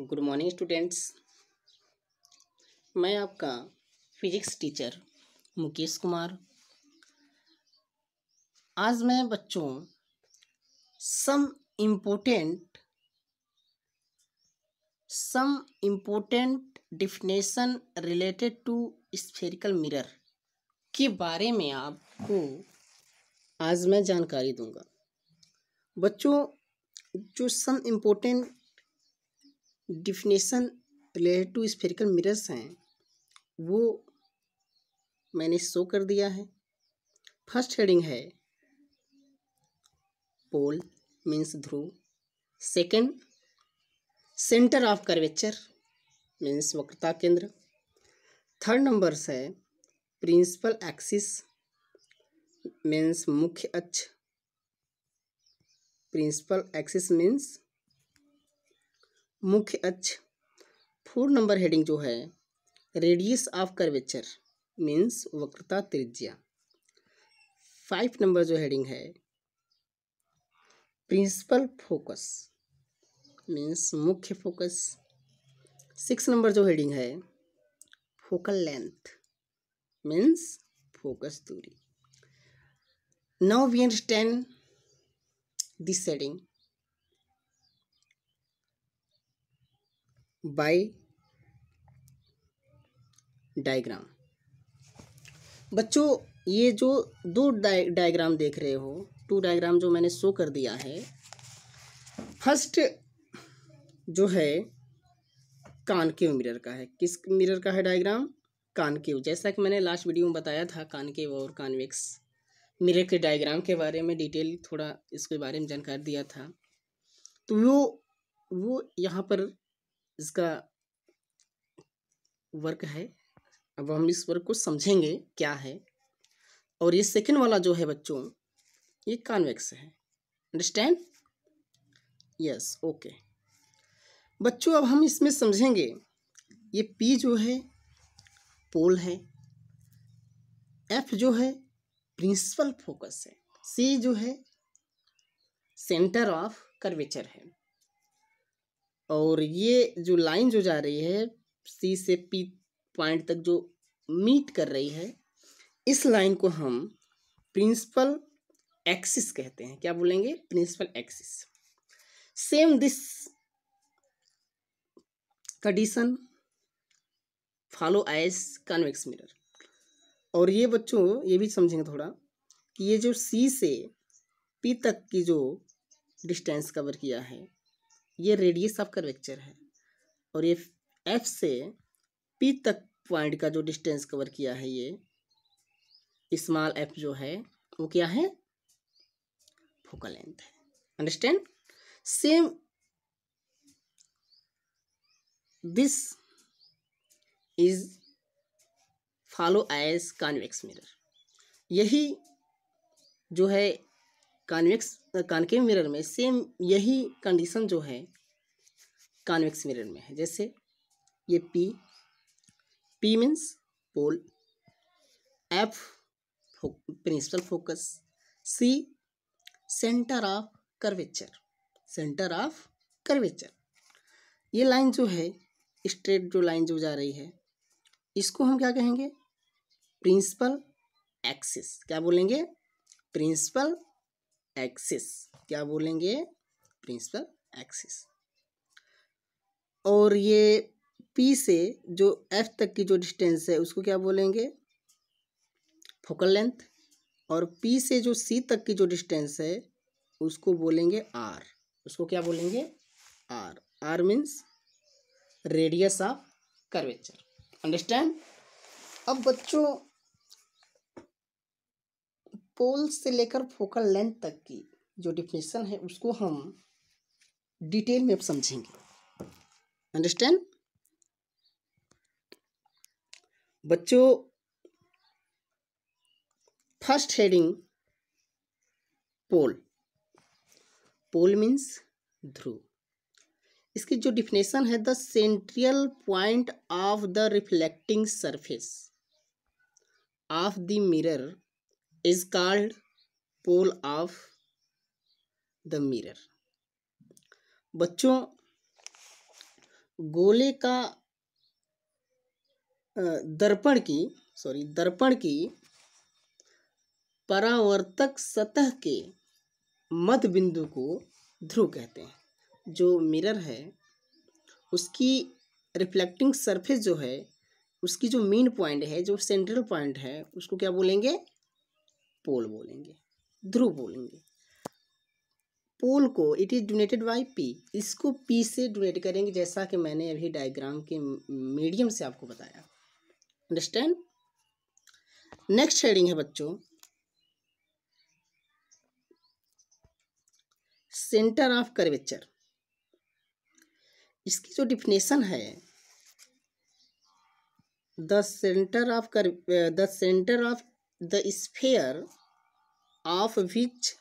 Good morning students मैं आपका physics teacher Mukesh Kumar आज मैं बच्चों some important some important definition related to spherical mirror के बारे में आपको आज मैं जानकारी दूंगा बच्चों जो some important definition related to spherical mirrors हैं वो मैंने शो कर दिया है फर्स्ट हेडिंग है पोल मीन्स ध्रुव second centre of curvature means वक्रता केंद्र थर्ड नंबर है प्रिंसिपल एक्सिस मीन्स मुख्य अक्ष प्रिंसिपल एक्सिस मीन्स मुख्य अक्ष फोर नंबर हेडिंग जो है रेडियस ऑफ कर्वेचर मीन्स वक्रता त्रिज्या फाइव नंबर जो हेडिंग है प्रिंसिपल फोकस मीन्स मुख्य फोकस सिक्स नंबर जो हेडिंग है फोकल लेंथ मीन्स फोकस दूरी now we understand this heading by diagram बच्चों ये जो दो डायग्राम देख रहे हो टू डायग्राम जो मैंने शो कर दिया है फर्स्ट जो है के मिरर का है किस मिरर का है डायग्राम के जैसा कि मैंने लास्ट वीडियो में बताया था कान के और कानवेक्स मिरर के डायग्राम के बारे में डिटेल थोड़ा इसके बारे में जानकारी दिया था तो वो वो यहाँ पर इसका वर्क है अब हम इस वर्क को समझेंगे क्या है और ये सेकंड वाला जो है बच्चों ये कॉन्वेक्स है अंडरस्टैंड यस ओके बच्चों अब हम इसमें समझेंगे ये पी जो है पोल है एफ जो है प्रिंसिपल फोकस है सी जो है सेंटर ऑफ कर्वेचर है और ये जो लाइन जो जा रही है सी से पी पॉइंट तक जो मीट कर रही है इस लाइन को हम प्रिंसिपल एक्सिस कहते हैं क्या बोलेंगे principal axis same this condition follow as convex mirror और ये बच्चों ये भी समझेंगे थोड़ा कि ये जो सी से पी तक की जो डिस्टेंस कवर किया है ये रेडियस ऑफ कर्वेक्चर है और ये एफ से पी तक पॉइंट का जो डिस्टेंस कवर किया है ये स्मॉल एफ जो है वो क्या है फोकल लेंथ है understand same this is follow as convex mirror यही जो है कॉन्वेक्स कॉन्केव मिरर में सेम यही कंडीशन जो है कॉन्वेक्स मिरर में है जैसे ये P P means pole F principal focus C centre of curvature centre of curvature ये लाइन जो है स्ट्रेट जो लाइन जो जा रही है इसको हम क्या कहेंगे प्रिंसिपल एक्सिस क्या बोलेंगे प्रिंसिपल एक्सिस क्या बोलेंगे प्रिंसिपल एक्सिस और ये पी से जो एफ तक की जो डिस्टेंस है उसको क्या बोलेंगे फोकल लेंथ और पी से जो सी तक की जो डिस्टेंस है उसको बोलेंगे आर उसको क्या बोलेंगे R R means radius of curvature understand अब बच्चों पोल से लेकर फोकल लेंथ तक की जो डिफिनेशन है उसको हम डिटेल में अब समझेंगे अंडरस्टैंड बच्चों first heading pole pole means ध्रुव इसकी जो डिफिनेशन है the central point of the reflecting surface of the mirror is called pole of the mirror बच्चों गोले का दर्पण की सॉरी दर्पण की परावर्तक सतह के मध्य बिंदु को ध्रुव कहते हैं जो मिरर है उसकी रिफ्लेक्टिंग सरफेस जो है उसकी जो मेन पॉइंट है जो सेंट्रल पॉइंट है उसको क्या बोलेंगे पोल बोलेंगे ध्रुव बोलेंगे पोल को it is denoted by P इसको पी से डोनेट करेंगे जैसा कि मैंने अभी डायग्राम के मीडियम से आपको बताया अंडरस्टैंड नेक्स्ट हेडिंग है बच्चों सेंटर ऑफ कर्वेचर इसकी जो डिफिनेशन है द सेंटर ऑफ कर the centre of the sphere of which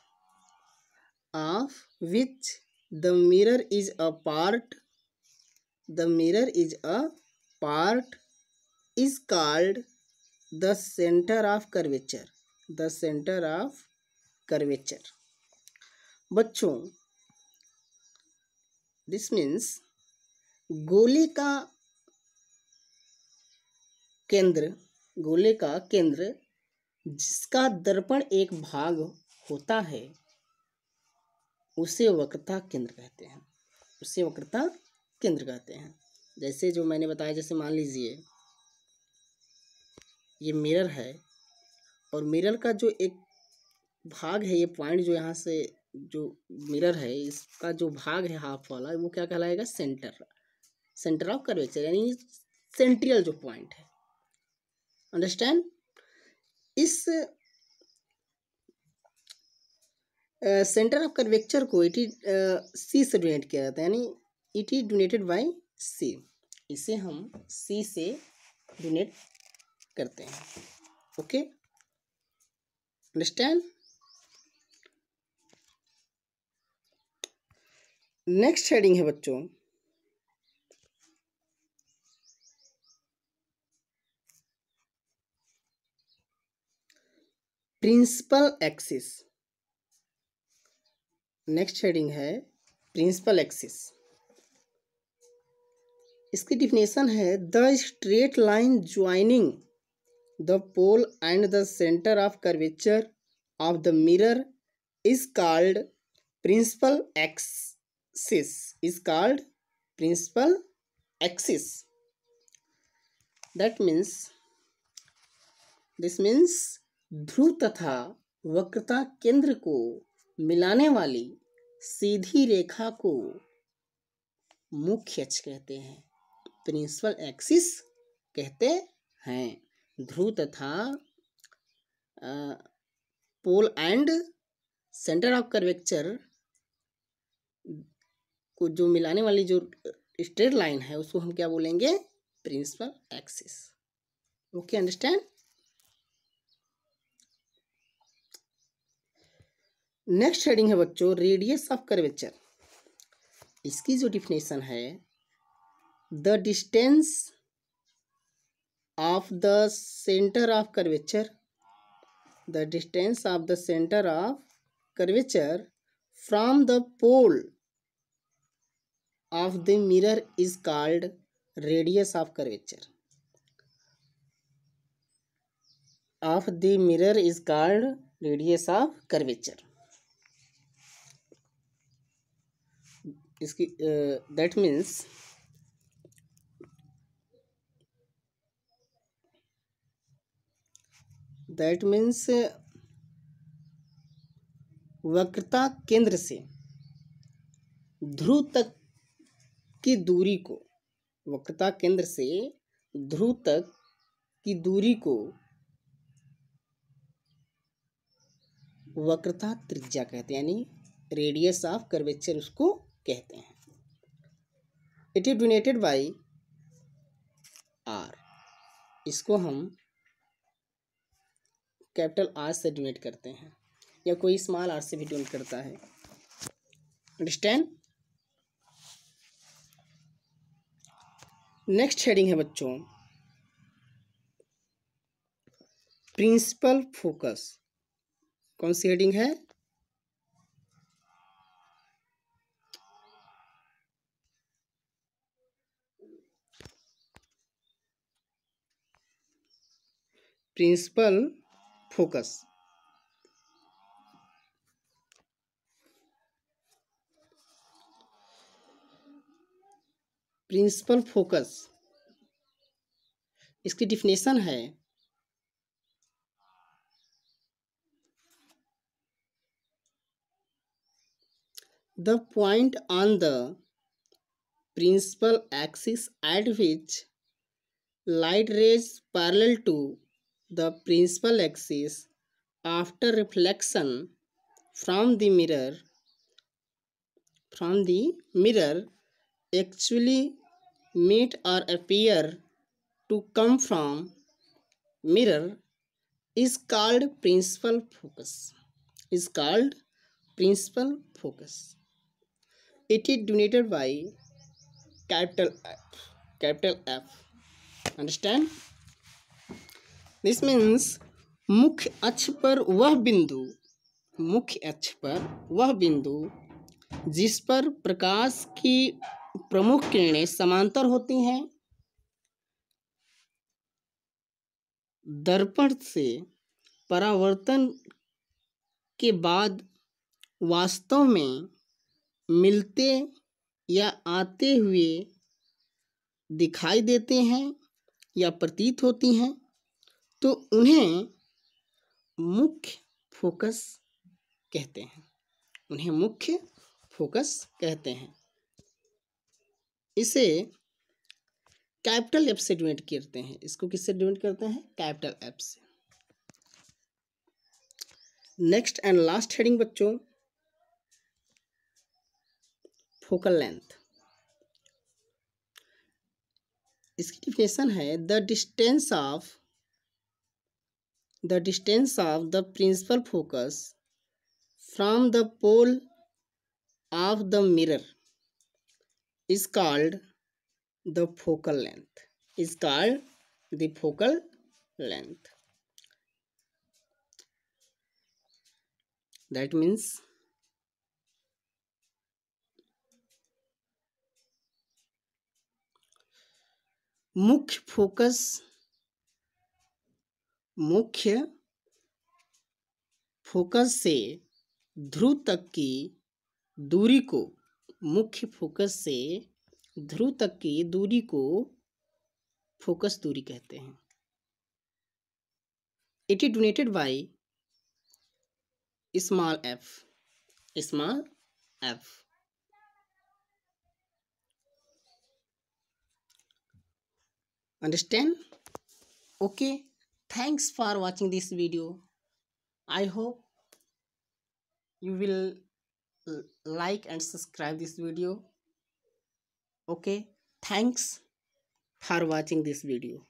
of which the mirror is a part the mirror is a part is called the center of curvature the center of curvature बच्चों this means गोले का केंद्र गोले का केंद्र जिसका दर्पण एक भाग होता है उसे वक्रता केंद्र कहते हैं उसे वक्रता केंद्र कहते हैं जैसे जो मैंने बताया जैसे मान लीजिए ये मिरर है और मिरर का जो एक भाग है ये पॉइंट जो यहाँ से जो मिरर है इसका जो भाग है हाफ वाला वो क्या कहलाएगा सेंटर सेंटर ऑफ कर्वेचर यानी सेंट्रियल जो पॉइंट है अंडरस्टैंड इस सेंटर ऑफ कर्वेक्चर को इट इज सी से डोनेट किया जाता है यानी it is denoted by C इसे हम सी से डोनेट करते हैं ओके अंडरस्टैंड नेक्स्ट हेडिंग है बच्चों प्रिंसिपल एक्सिस नेक्स्ट हेडिंग है प्रिंसिपल एक्सिस इसकी डिफिनेशन है the straight line joining the pole and the centre of curvature of the mirror is called principal axis is called principal axis that means this means ध्रुव तथा वक्रता केंद्र को मिलाने वाली सीधी रेखा को मुख्य अक्ष कहते हैं प्रिंसिपल एक्सिस कहते हैं ध्रुव तथा pole and centre of curvature को जो मिलाने वाली जो स्ट्रेट लाइन है उसको हम क्या बोलेंगे principal axis okay understand next heading है बच्चों रेडियस ऑफ कर्वेचर इसकी जो डिफिनेशन है the distance of the centre of curvature the distance of the centre of curvature from the pole of the mirror is called radius of curvature of the mirror is called radius of curvature इसकी that means that means वक्रता केंद्र से ध्रुव तक की दूरी को वक्रता केंद्र से ध्रुव तक की दूरी को वक्रता त्रिज्या कहते हैं यानी रेडियस ऑफ कर्वेचर उसको कहते हैं it is denoted by R इसको हम कैपिटल आर से डोनेट करते हैं या कोई स्मॉल आर से भी डोनेट करता है अंडरस्टैंड नेक्स्ट हेडिंग है बच्चों प्रिंसिपल फोकस कौन सी हेडिंग है प्रिंसिपल फोकस प्रिंसिपल फोकस इसकी डिफिनेशन है the point on the principal axis at which light rays parallel to the principal axis after reflection from the mirror from the mirror actually meet or appear to come from mirror is called principal focus is called principal focus it is denoted by capital f capital f understand this means मुख्य अक्ष पर वह बिंदु मुख्य अक्ष पर वह बिंदु जिस पर प्रकाश की प्रमुख किरणें समांतर होती हैं दर्पण से परावर्तन के बाद वास्तव में मिलते या आते हुए दिखाई देते हैं या प्रतीत होती हैं तो उन्हें मुख्य फोकस कहते हैं उन्हें मुख्य फोकस कहते हैं इसे कैपिटल एप से डिनोट करते हैं इसको किससे डिनोट करते हैं कैपिटल एप से नेक्स्ट एंड लास्ट हेडिंग बच्चों फोकल लेंथ इसकी डिफिनेशन है the distance of the distance of the principal focus from the pole of the mirror is called the focal length is called the focal length that means मुख्य focus मुख्य focus से ध्रुव तक की दूरी को मुख्य फोकस से ध्रुव तक की दूरी को फोकस दूरी कहते हैं it is denoted by small F small F understand okay Thanks for watching this video. I hope you will like and subscribe this video. Okay. Thanks for watching this video.